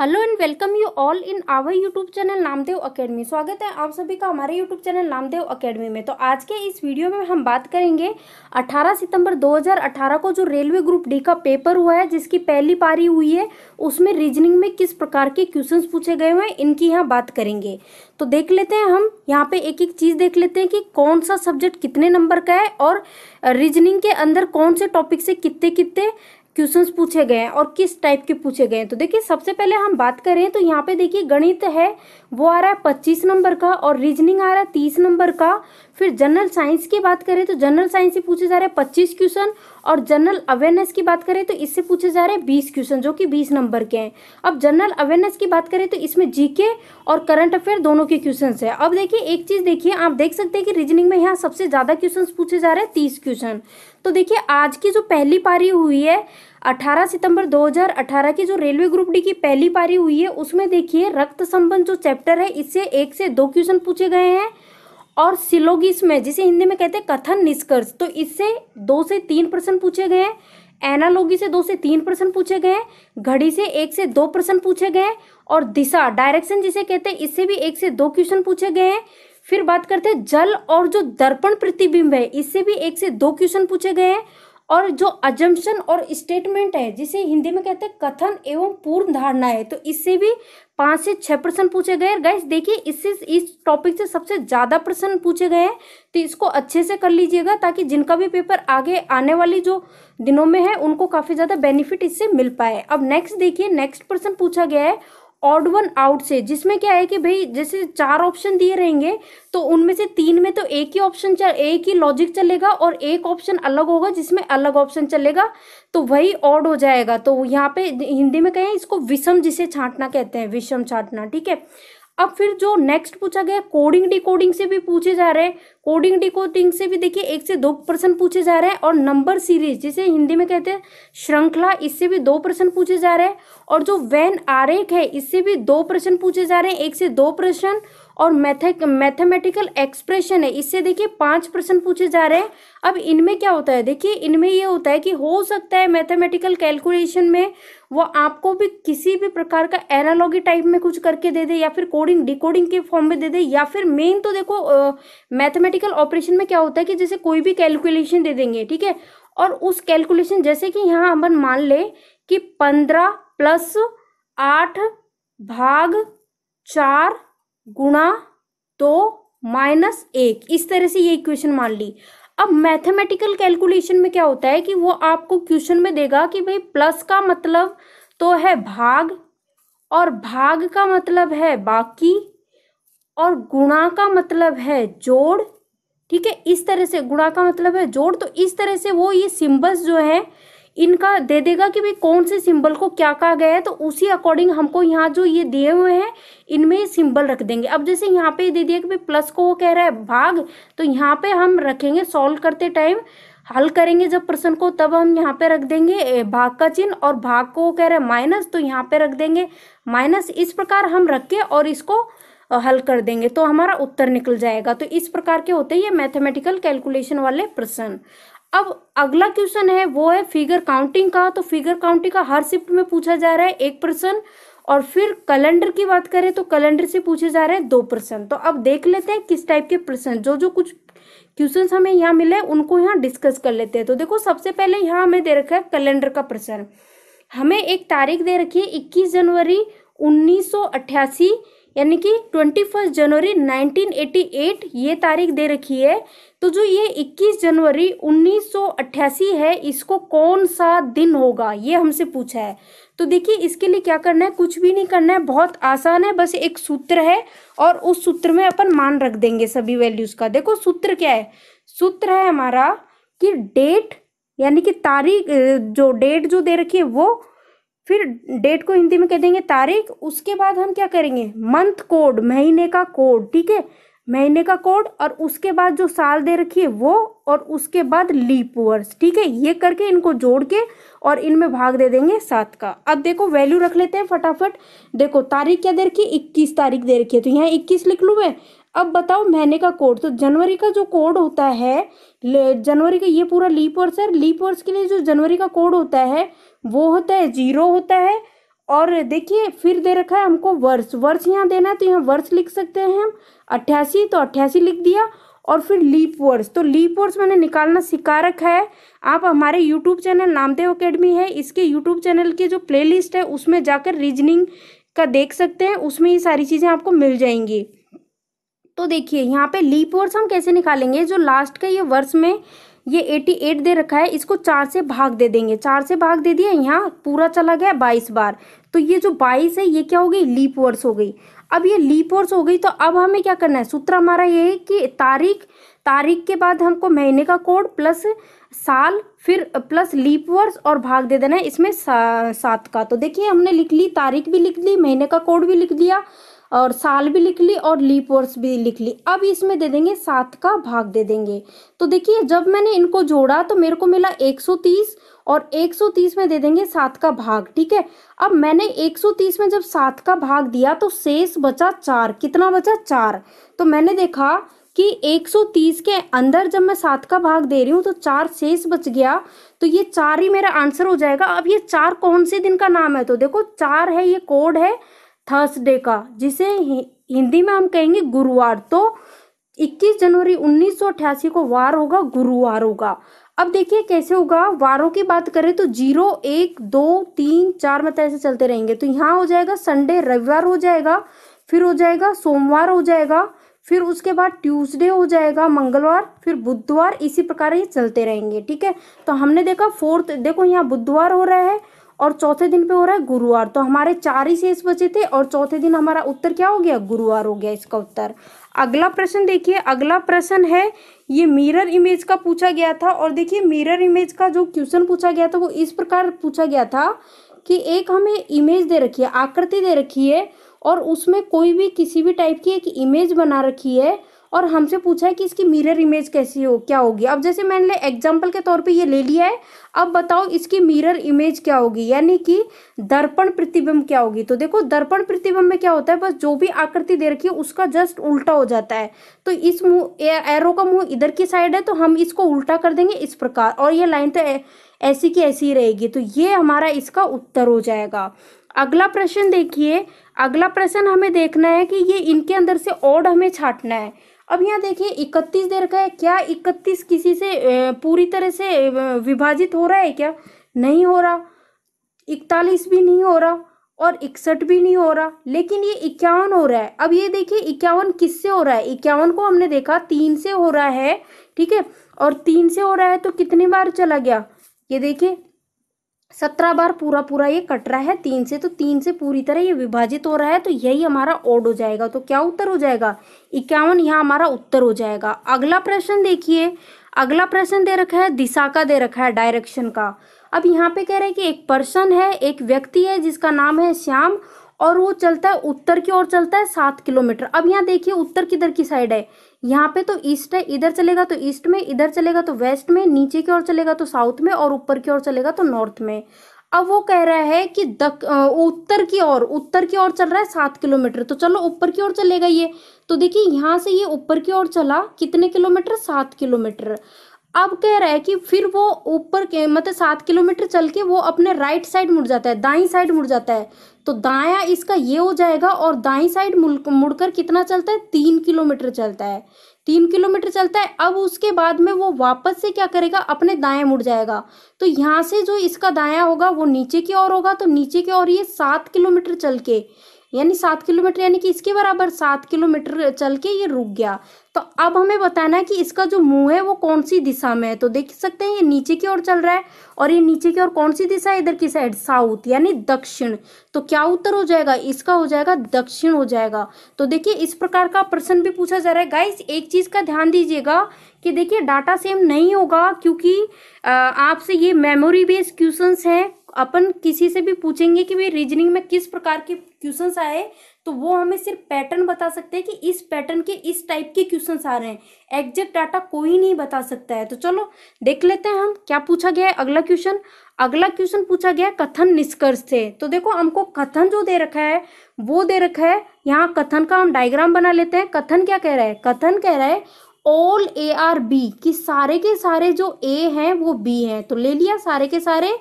hello and welcome you all in our YouTube channel Namdev academy स्वागत है आप सभी का हमारे यूट्यूब चैनल नामदेव एकेडमी में तो आज के इस वीडियो में हम बात करेंगे 18 सितंबर 2018 को जो रेलवे ग्रुप डी का पेपर हुआ है जिसकी पहली पारी हुई है उसमें रीजनिंग में किस प्रकार के क्वेश्चंस पूछे गए हुए हैं इनकी यहाँ बात करेंगे तो देख लेते हैं हम यहाँ पे एक एक चीज़ देख लेते हैं कि कौन सा सब्जेक्ट कितने नंबर का है और रीजनिंग के अंदर कौन से टॉपिक से कितने कितने क्वेश्चंस पूछे गए हैं और किस टाइप के पूछे गए हैं तो देखिए सबसे पहले हम बात करें तो यहाँ पे देखिए गणित है वो आ रहा है पच्चीस नंबर का और रीजनिंग आ रहा है तीस नंबर का फिर जनरल साइंस की बात करें तो जनरल साइंस से पूछे जा रहे हैं पच्चीस क्वेश्चन और जनरल अवेयरनेस की बात करें तो इससे पूछे जा रहे हैं बीस क्वेश्चन जो कि बीस नंबर के हैं अब जनरल अवेयरनेस की बात करें तो इसमें जीके और करंट अफेयर दोनों के क्वेश्चन है अब देखिए एक चीज़ देखिए आप देख सकते हैं कि रीजनिंग में यहाँ सबसे ज़्यादा क्वेश्चन पूछे जा रहे हैं तीस क्वेश्चन तो देखिए आज की जो पहली पारी हुई है 18 सितंबर 2018 की जो रेलवे ग्रुप डी की पहली पारी हुई है उसमें देखिए रक्त संबंध जो चैप्टर है इससे एक से दो क्वेश्चन पूछे गए हैं और सिलोगिस में जिसे हिंदी में कहते हैं कथन निष्कर्ष तो इससे दो से तीन प्रश्न पूछे गए हैं एनालोगी से दो से तीन प्रश्न पूछे गए घड़ी से एक से दो प्रश्न पूछे गए और दिशा डायरेक्शन जिसे कहते हैं इससे भी एक से दो क्वेश्चन पूछे गए हैं फिर बात करते हैं जल और जो दर्पण प्रतिबिंब है इससे भी एक से दो क्वेश्चन पूछे गए हैं और जो अजम्पन और स्टेटमेंट है जिसे हिंदी में कहते हैं कथन एवं पूर्ण धारणा है तो इससे भी पाँच से छः प्रश्न पूछे गए गैस देखिए इससे इस टॉपिक से सबसे ज़्यादा प्रश्न पूछे गए हैं तो इसको अच्छे से कर लीजिएगा ताकि जिनका भी पेपर आगे आने वाली जो दिनों में है उनको काफ़ी ज़्यादा बेनिफिट इससे मिल पाए अब नेक्स्ट देखिए नेक्स्ट प्रश्न पूछा गया है ऑड वन आउट से जिसमें क्या है कि भाई जैसे चार ऑप्शन दिए रहेंगे तो उनमें से तीन में तो एक ही ऑप्शन चल एक ही लॉजिक चलेगा और एक ऑप्शन अलग होगा जिसमें अलग ऑप्शन चलेगा तो वही ऑड हो जाएगा तो यहाँ पे हिंदी में कहें इसको विषम जिसे छांटना कहते हैं विषम छांटना ठीक है अब फिर जो नेक्स्ट पूछा गया कोडिंग डिकोडिंग से भी पूछे जा रहे हैं कोडिंग डिकोडिंग से भी देखिए एक से दो प्रश्न पूछे जा रहे हैं और नंबर सीरीज जिसे हिंदी में कहते हैं श्रृंखला इससे भी दो प्रश्न पूछे जा रहे हैं और जो वैन आरेख है इससे भी दो प्रश्न पूछे जा रहे हैं एक से दो प्रश्न और मैथे मैथमेटिकल एक्सप्रेशन है इससे देखिए पाँच प्रश्न पूछे जा रहे हैं अब इनमें क्या होता है देखिए इनमें ये होता है कि हो सकता है मैथमेटिकल कैलकुलेशन में वो आपको भी किसी भी प्रकार का एनालॉगी टाइप में कुछ करके दे दे या फिर कोडिंग डिकोडिंग के फॉर्म में दे दे या फिर मेन तो देखो मैथमेटिकल ऑपरेशन में क्या होता है कि जैसे कोई भी कैलकुलेशन दे देंगे ठीक है और उस कैलकुलेशन जैसे कि यहाँ अमन मान लें कि पंद्रह प्लस आठ भाग चार गुणा दो माइनस एक इस तरह से ये इक्वेशन मान ली अब मैथमेटिकल कैलकुलेशन में क्या होता है कि वो आपको क्वेश्चन में देगा कि भाई प्लस का मतलब तो है भाग और भाग का मतलब है बाकी और गुणा का मतलब है जोड़ ठीक है इस तरह से गुणा का मतलब है जोड़ तो इस तरह से वो ये सिंबल्स जो है इनका दे देगा कि भाई कौन से सिंबल को क्या कहा गया है तो उसी अकॉर्डिंग हमको यहाँ जो ये दिए हुए हैं इनमें सिंबल रख देंगे अब जैसे यहाँ पे दे दिया कि भाई प्लस को वो कह रहा है भाग तो यहाँ पे हम रखेंगे सॉल्व करते टाइम हल करेंगे जब प्रश्न को तब हम यहाँ पे रख देंगे भाग का चिन्ह और भाग को कह रहे हैं माइनस तो यहाँ पे रख देंगे माइनस इस प्रकार हम रख के और इसको हल कर देंगे तो हमारा उत्तर निकल जाएगा तो इस प्रकार के होते हैं ये मैथमेटिकल कैलकुलेशन वाले प्रश्न अब अगला क्वेश्चन है वो है फिगर काउंटिंग का तो फिगर काउंटिंग का हर शिफ्ट में पूछा जा रहा है एक प्रश्न और फिर कैलेंडर की बात करें तो कैलेंडर से पूछे जा रहे हैं दो प्रश्न तो अब देख लेते हैं किस टाइप के प्रश्न जो जो कुछ क्वेश्चन हमें यहाँ मिले उनको यहाँ डिस्कस कर लेते हैं तो देखो सबसे पहले यहाँ हमें दे रखा है कैलेंडर का प्रश्न हमें एक तारीख दे रखी है इक्कीस जनवरी उन्नीस यानी कि ट्वेंटी फर्स्ट जनवरी 1988 ये तारीख दे रखी है तो जो ये 21 जनवरी 1988 है इसको कौन सा दिन होगा ये हमसे पूछा है तो देखिए इसके लिए क्या करना है कुछ भी नहीं करना है बहुत आसान है बस एक सूत्र है और उस सूत्र में अपन मान रख देंगे सभी वैल्यूज़ का देखो सूत्र क्या है सूत्र है हमारा कि डेट यानी कि तारीख जो डेट जो दे रखी है वो फिर डेट को हिंदी में कह देंगे तारीख उसके बाद हम क्या करेंगे मंथ कोड महीने का कोड ठीक है महीने का कोड और उसके बाद जो साल दे रखी है वो और उसके बाद लीप वर्स ठीक है ये करके इनको जोड़ के और इनमें भाग दे देंगे सात का अब देखो वैल्यू रख लेते हैं फटाफट देखो तारीख क्या दे रखी है इक्कीस तारीख दे रखी है तो यहाँ इक्कीस लिख लूँ मैं अब बताओ महीने का कोड तो जनवरी का जो कोड होता है जनवरी का ये पूरा लीप वर्स है लीप वर्स के लिए जो जनवरी का कोड होता है वो होता है जीरो होता है और देखिए फिर दे रखा है हमको वर्ष वर्ष यहाँ देना है तो यहाँ वर्ष लिख सकते हैं हम अट्ठासी तो अट्ठासी लिख दिया और फिर लीप वर्ष तो लीप वर्ष मैंने निकालना सिखा रखा है आप हमारे यूट्यूब चैनल नामदेव अकेडमी है इसके यूट्यूब चैनल के जो प्ले है उसमें जाकर रीजनिंग का देख सकते हैं उसमें ये सारी चीज़ें आपको मिल जाएंगी तो देखिए यहाँ पे लीप वर्ष हम कैसे निकालेंगे जो लास्ट का ये वर्ष में ये एटी एट दे रखा है इसको चार से भाग दे देंगे चार से भाग दे दिया यहाँ पूरा चला गया बाईस बार तो ये जो बाईस है ये क्या हो गई लीप वर्ष हो गई अब ये लीप वर्ष हो गई तो अब हमें क्या करना है सूत्र हमारा ये है कि तारीख तारीख के बाद हमको महीने का कोड प्लस साल फिर प्लस लीप वर्ष और भाग दे देना है इसमें सा, सात का तो देखिए हमने लिख ली तारीख भी लिख ली महीने का कोड भी लिख दिया और साल भी लिख ली और लीप वर्ष भी लिख ली अब इसमें दे देंगे सात का भाग दे देंगे तो देखिए जब मैंने इनको जोड़ा तो मेरे को मिला 130 और 130 में दे देंगे सात का भाग ठीक है अब मैंने 130 में जब सात का भाग दिया तो शेष बचा चार कितना बचा चार तो मैंने देखा कि 130 के अंदर जब मैं सात का भाग दे रही हूँ तो चार शेष बच गया तो ये चार ही मेरा आंसर हो जाएगा अब ये चार कौन से दिन का नाम है तो देखो चार है ये कोड है थर्सडे का जिसे हिंदी में हम कहेंगे गुरुवार तो 21 जनवरी 1988 को वार होगा गुरुवार होगा अब देखिए कैसे होगा वारों की बात करें तो जीरो एक दो तीन चार मतलब ऐसे चलते रहेंगे तो यहाँ हो जाएगा संडे रविवार हो जाएगा फिर हो जाएगा सोमवार हो जाएगा फिर उसके बाद ट्यूसडे हो जाएगा मंगलवार फिर बुधवार इसी प्रकार ये चलते रहेंगे ठीक है तो हमने देखा फोर्थ देखो यहाँ बुधवार हो रहा है और चौथे दिन पे हो रहा है गुरुवार तो हमारे चार ही शेष बचे थे और चौथे दिन हमारा उत्तर क्या हो गया गुरुवार हो गया इसका उत्तर अगला प्रश्न देखिए अगला प्रश्न है ये मिरर इमेज का पूछा गया था और देखिए मिरर इमेज का जो क्वेश्चन पूछा गया था वो इस प्रकार पूछा गया था कि एक हमें इमेज दे रखी है आकृति दे रखी है और उसमें कोई भी किसी भी टाइप की एक इमेज बना रखी है और हमसे पूछा है कि इसकी मिरर इमेज कैसी हो क्या होगी अब जैसे मैंने एग्जाम्पल के तौर पे ये ले लिया है अब बताओ इसकी मिरर इमेज क्या होगी यानी कि दर्पण प्रतिबिंब क्या होगी तो देखो दर्पण प्रतिबिंब में क्या होता है बस जो भी आकृति दे रखी है उसका जस्ट उल्टा हो जाता है तो इस मुँह एरो का मुँह इधर की साइड है तो हम इसको उल्टा कर देंगे इस प्रकार और ये लाइन तो ऐसी की ऐसी रहेगी तो ये हमारा इसका उत्तर हो जाएगा अगला प्रश्न देखिए अगला प्रश्न हमें देखना है कि ये इनके अंदर से ओड हमें छाटना है अब यहाँ देखिए इकतीस दे रखा है क्या इकतीस किसी से पूरी तरह से विभाजित हो रहा है क्या नहीं हो रहा इकतालीस भी नहीं हो रहा और इकसठ भी नहीं हो रहा लेकिन ये इक्यावन हो रहा है अब ये देखिए इक्यावन किससे हो रहा है इक्यावन को हमने देखा तीन से हो रहा है ठीक है और तीन से हो रहा है तो कितनी बार चला गया ये देखिए सत्रह बार पूरा पूरा ये कट रहा है तीन से तो तीन से पूरी तरह ये विभाजित हो रहा है तो यही हमारा ओड हो जाएगा तो क्या उत्तर हो जाएगा इक्यावन यहाँ हमारा उत्तर हो जाएगा अगला प्रश्न देखिए अगला प्रश्न दे रखा है दिशा का दे रखा है डायरेक्शन का अब यहाँ पे कह रहे हैं कि एक पर्सन है एक व्यक्ति है जिसका नाम है श्याम और वो चलता है उत्तर की ओर चलता है सात किलोमीटर अब यहाँ देखिए उत्तर किधर की साइड है यहाँ पे तो ईस्ट है इधर चलेगा तो ईस्ट में इधर चलेगा तो वेस्ट में नीचे की ओर चलेगा तो साउथ में और ऊपर की ओर चलेगा तो नॉर्थ में अब वो कह रहा है कि दक उत्तर की ओर उत्तर की ओर चल रहा है सात किलोमीटर तो चलो ऊपर की ओर चलेगा ये तो देखिए यहाँ से ये ऊपर की ओर चला कितने किलोमीटर सात किलोमीटर अब कह रहा है कि फिर वो ऊपर के मतलब सात किलोमीटर चल के वो अपने राइट साइड मुड़ जाता है दाई साइड मुड़ जाता है तो दाया इसका ये हो जाएगा और दाई साइड मुड़कर कितना चलता है तीन किलोमीटर चलता है तीन किलोमीटर चलता है अब उसके बाद में वो वापस से क्या करेगा अपने दाएं मुड़ जाएगा तो यहाँ से जो इसका दाया होगा वो नीचे की ओर होगा तो नीचे की ओर ये सात किलोमीटर चल के यानी सात किलोमीटर यानी कि इसके बराबर सात किलोमीटर चल के ये रुक गया तो अब हमें बताना है कि इसका जो मुंह है वो कौन सी दिशा में है तो देख सकते हैं ये नीचे की ओर चल रहा है और ये नीचे की ओर कौन सी दिशा है इधर की साइड साउथ यानी दक्षिण तो क्या उत्तर हो जाएगा इसका हो जाएगा दक्षिण हो जाएगा तो देखिए इस प्रकार का प्रश्न भी पूछा जा रहा है गाइस एक चीज़ का ध्यान दीजिएगा कि देखिए डाटा सेम नहीं होगा क्योंकि आपसे ये मेमोरी बेस्ड क्वेश्चंस हैं अपन किसी से भी पूछेंगे कि भाई रीजनिंग में किस प्रकार की क्वेश्चंस आए तो वो हमें सिर्फ पैटर्न बता सकते हैं कि इस पैटर्न के इस टाइप के क्वेश्चंस आ रहे हैं एग्जैक्ट डाटा कोई नहीं बता सकता है तो चलो देख लेते हैं हम क्या पूछा गया है अगला क्वेश्चन अगला क्वेश्चन पूछा गया है कथन निष्कर्ष से तो देखो हमको कथन जो दे रखा है वो दे रखा है यहाँ कथन का हम डायग्राम बना लेते हैं कथन क्या कह रहा है कथन कह रहा है ऑल ए आर बी कि सारे के सारे जो ए हैं वो बी हैं तो ले लिया सारे के सारे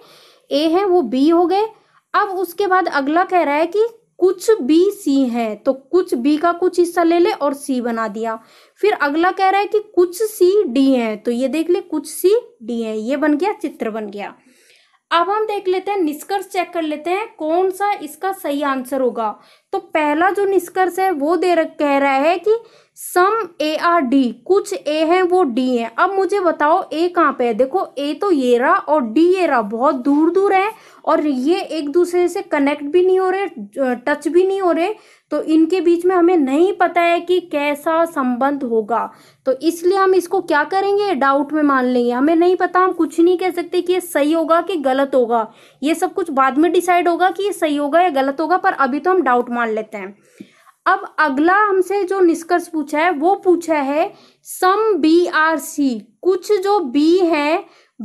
ए हैं वो बी हो गए अब उसके बाद अगला कह रहा है कि कुछ भी सी है तो कुछ बी का कुछ हिस्सा ले ले और सी बना दिया फिर अगला कह रहा है कि कुछ सी डी है तो ये देख ले कुछ सी डी है ये बन गया चित्र बन गया अब हम देख लेते हैं निष्कर्ष चेक कर लेते हैं कौन सा इसका सही आंसर होगा तो पहला जो निष्कर्ष है वो दे रख कह रहा है कि सम ए आर डी कुछ ए हैं वो डी हैं अब मुझे बताओ ए कहाँ पे है देखो ए तो ये रहा और डी ये रहा बहुत दूर दूर है और ये एक दूसरे से कनेक्ट भी नहीं हो रहे टच भी नहीं हो रहे तो इनके बीच में हमें नहीं पता है कि कैसा संबंध होगा तो इसलिए हम इसको क्या करेंगे डाउट में मान लेंगे हमें नहीं पता हम कुछ नहीं कह सकते कि ये सही होगा कि गलत होगा ये सब कुछ बाद में डिसाइड होगा कि ये सही होगा या गलत होगा पर अभी तो हम डाउट मान लेते हैं अब अगला हमसे जो निष्कर्ष पूछा है वो पूछा है सम बी आर सी कुछ जो बी है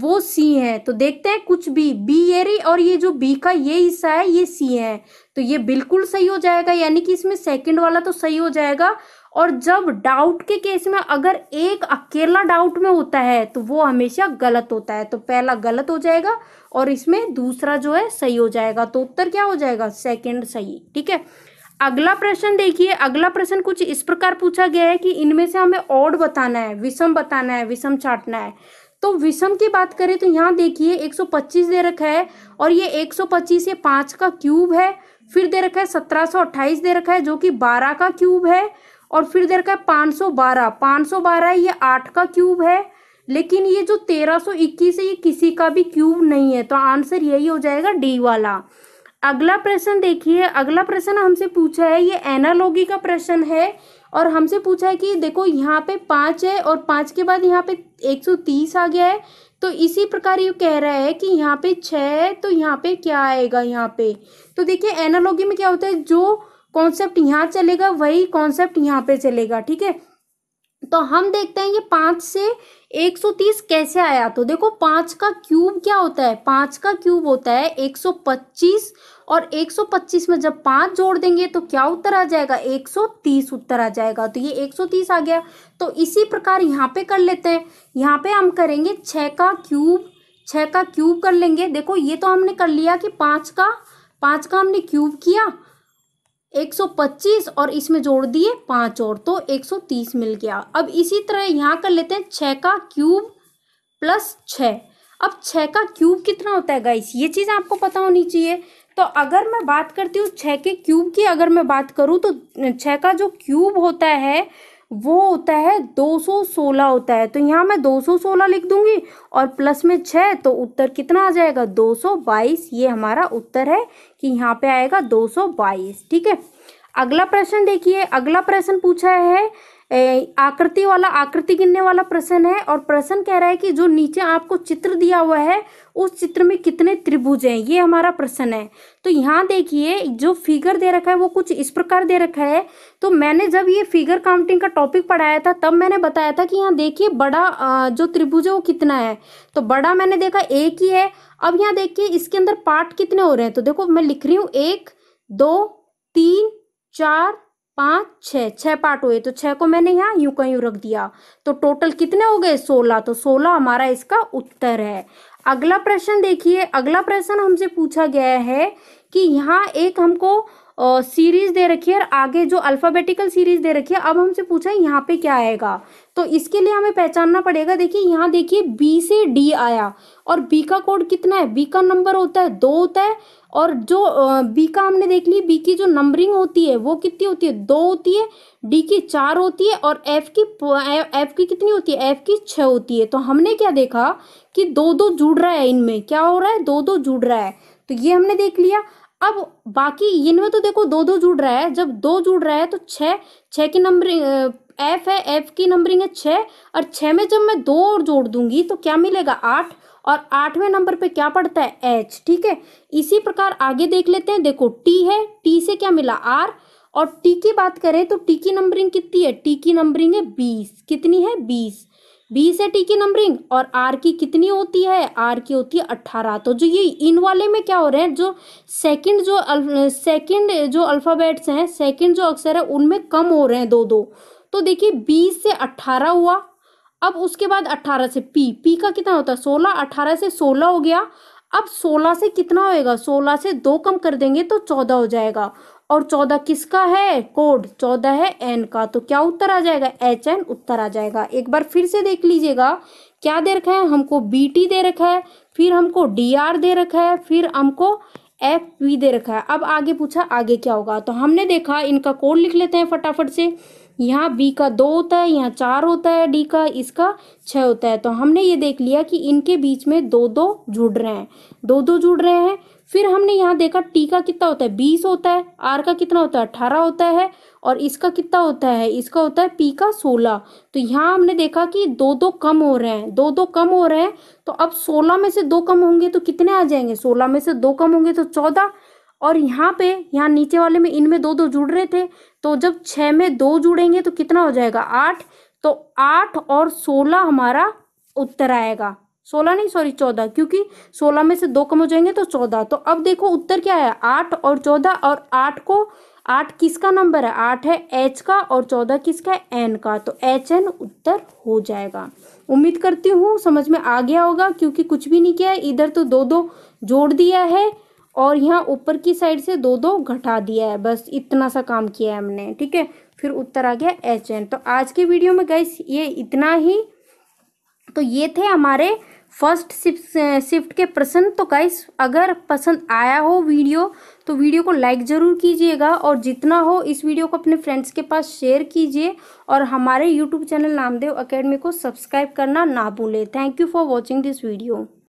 वो सी है तो देखते हैं कुछ बी बी एरी और ये जो बी का ये हिस्सा है ये सी है तो ये बिल्कुल सही हो जाएगा यानी कि इसमें सेकंड वाला तो सही हो जाएगा और जब डाउट के केस में अगर एक अकेला डाउट में होता है तो वो हमेशा गलत होता है तो पहला गलत हो जाएगा और इसमें दूसरा जो है सही हो जाएगा तो उत्तर क्या हो जाएगा सेकंड सही ठीक है अगला प्रश्न देखिए अगला प्रश्न कुछ इस प्रकार पूछा गया है कि इनमें से हमें ऑड बताना है विषम बताना है विषम छाटना है तो विषम की बात करें तो यहाँ देखिए 125 दे रखा है और ये 125 सौ पच्चीस ये पाँच का क्यूब है फिर दे रखा है 1728 दे रखा है जो कि 12 का क्यूब है और फिर दे रखा है 512 सौ बारह ये आठ का क्यूब है लेकिन ये जो 1321 है ये किसी का भी क्यूब नहीं है तो आंसर यही हो जाएगा डी वाला अगला प्रश्न देखिए अगला प्रश्न हमसे पूछा है ये एनालॉगी का प्रश्न है और हमसे पूछा है कि देखो यहाँ पे पाँच है और पाँच के बाद यहाँ पे एक सौ तीस आ गया है तो इसी प्रकार ये कह रहा है कि यहाँ पे छः है तो यहाँ पे क्या आएगा यहाँ पे तो देखिए एनालॉगी में क्या होता है जो कॉन्सेप्ट यहाँ चलेगा वही कॉन्सेप्ट यहाँ पे चलेगा ठीक है तो हम देखते हैं ये पाँच से 130 कैसे आया तो देखो पाँच का क्यूब क्या होता है पाँच का क्यूब होता है 125 और 125 में जब पाँच जोड़ देंगे तो क्या उत्तर आ जाएगा 130 उत्तर आ जाएगा तो ये 130 आ गया तो इसी प्रकार यहाँ पे कर लेते हैं यहाँ पे हम करेंगे छ का क्यूब छः का क्यूब कर लेंगे देखो ये तो हमने कर लिया कि पाँच का पाँच का हमने क्यूब किया 125 और इसमें जोड़ दिए पाँच और तो 130 मिल गया अब इसी तरह यहाँ कर लेते हैं छः का क्यूब प्लस छ अब छः का क्यूब कितना होता है गाइस ये चीज़ आपको पता होनी चाहिए तो अगर मैं बात करती हूँ छः के क्यूब की अगर मैं बात करूँ तो छः का जो क्यूब होता है वो होता है 216 होता है तो यहाँ मैं 216 लिख दूंगी और प्लस में छः तो उत्तर कितना आ जाएगा 222 ये हमारा उत्तर है कि यहाँ पे आएगा 222 ठीक है अगला प्रश्न देखिए अगला प्रश्न पूछा है आकृति वाला आकृति गिनने वाला प्रश्न है और प्रश्न कह रहा है कि जो नीचे आपको चित्र दिया हुआ है उस चित्र में कितने त्रिभुज हैं ये हमारा प्रश्न है तो यहाँ देखिए जो फिगर दे रखा है वो कुछ इस प्रकार दे रखा है तो मैंने जब ये फिगर काउंटिंग का टॉपिक पढ़ाया था तब मैंने बताया था कि यहाँ देखिए बड़ा जो त्रिभुज है वो कितना है तो बड़ा मैंने देखा एक ही है अब यहाँ देखिए इसके अंदर पार्ट कितने हो रहे हैं तो देखो मैं लिख रही हूँ एक दो तीन चार पाँच छः छः पार्ट हुए तो छः को मैंने यहाँ यूं का यूं रख दिया तो टोटल कितने हो गए सोलह तो सोलह हमारा इसका उत्तर है अगला प्रश्न देखिए अगला प्रश्न हमसे पूछा गया है कि यहाँ एक हमको सीरीज दे रखी है और आगे जो अल्फ़ाबेटिकल सीरीज दे रखी है अब हमसे पूछा है यहाँ पे क्या आएगा तो इसके लिए हमें पहचानना पड़ेगा देखिए यहाँ देखिए बी से डी आया और बी का कोड कितना है बी का नंबर होता है दो होता है और जो बी का हमने देख ली बी की जो नंबरिंग होती है वो कितनी होती है दो होती है डी की चार होती है और एफ की एफ की कितनी होती है एफ की छः होती है तो हमने क्या देखा कि दो दो जुड़ रहा है इनमें क्या हो रहा है दो दो जुड़ रहा है तो ये हमने देख लिया अब बाकी इनमें तो देखो दो दो जुड़ रहा है जब दो जुड़ रहा है तो छः छः की नंबरिंग एफ है एफ की नंबरिंग है छः और छः में जब मैं दो और जोड़ दूंगी तो क्या मिलेगा आठ और आठवें नंबर पे क्या पड़ता है एच ठीक है इसी प्रकार आगे देख लेते हैं देखो टी है टी से क्या मिला आर और टी की बात करें तो टी की नंबरिंग कितनी है टी की नंबरिंग है बीस कितनी है बीस बी से टी की नंबरिंग और आर की कितनी होती है आर की होती है अट्ठारह तो जो ये इन वाले में क्या हो रहे हैं जो सेकंड जो सेकंड जो अल्फ़ाबेट्स हैं सेकंड जो अक्षर है उनमें कम हो रहे हैं दो दो तो देखिए बीस से अट्ठारह हुआ अब उसके बाद अट्ठारह से पी पी का कितना होता है सोलह अट्ठारह से सोलह हो गया अब सोलह से कितना होएगा सोलह से दो कम कर देंगे तो चौदह हो जाएगा और चौदह किसका है कोड चौदह है एन का तो क्या उत्तर आ जाएगा एच एन उत्तर आ जाएगा एक बार फिर से देख लीजिएगा क्या दे रखा है हमको बी टी दे रखा है फिर हमको डी आर दे रखा है फिर हमको एफ पी दे रखा है अब आगे पूछा आगे क्या होगा तो हमने देखा इनका कोड लिख लेते हैं फटाफट से यहाँ बी का दो होता है यहाँ चार होता है डी का इसका छः होता है तो हमने ये देख लिया कि इनके बीच में दो दो जुड़ रहे हैं दो दो जुड़ रहे हैं फिर हमने यहाँ देखा टी का कितना होता है बीस होता है आर का कितना होता है अठारह होता है और इसका कितना होता है इसका होता है पी का सोलह तो यहाँ हमने देखा कि दो दो कम हो रहे हैं दो दो कम हो रहे हैं तो अब सोलह में से दो कम होंगे तो कितने आ जाएंगे सोलह में से दो कम होंगे तो चौदह और यहाँ पे यहाँ नीचे वाले में इनमें दो दो जुड़ रहे थे तो जब छः में दो जुड़ेंगे तो कितना हो जाएगा आठ तो आठ और सोलह हमारा उत्तर आएगा सोलह नहीं सॉरी चौदह क्योंकि सोलह में से दो कम हो जाएंगे तो चौदह तो अब देखो उत्तर क्या है आठ और चौदह और आठ को आठ किसका नंबर है आठ है एच का और चौदह किसका है एन का तो एच एन उत्तर हो जाएगा उम्मीद करती हूँ समझ में आ गया होगा क्योंकि कुछ भी नहीं किया है इधर तो दो दो जोड़ दिया है और यहाँ ऊपर की साइड से दो दो घटा दिया है बस इतना सा काम किया है हमने ठीक है फिर उत्तर आ गया एच एन तो आज के वीडियो में गई ये इतना ही तो ये थे हमारे फर्स्ट शिफ्ट के प्रश्न तो गाइस अगर पसंद आया हो वीडियो तो वीडियो को लाइक ज़रूर कीजिएगा और जितना हो इस वीडियो को अपने फ्रेंड्स के पास शेयर कीजिए और हमारे यूट्यूब चैनल नामदेव अकेडमी को सब्सक्राइब करना ना भूलें thank you for watching this video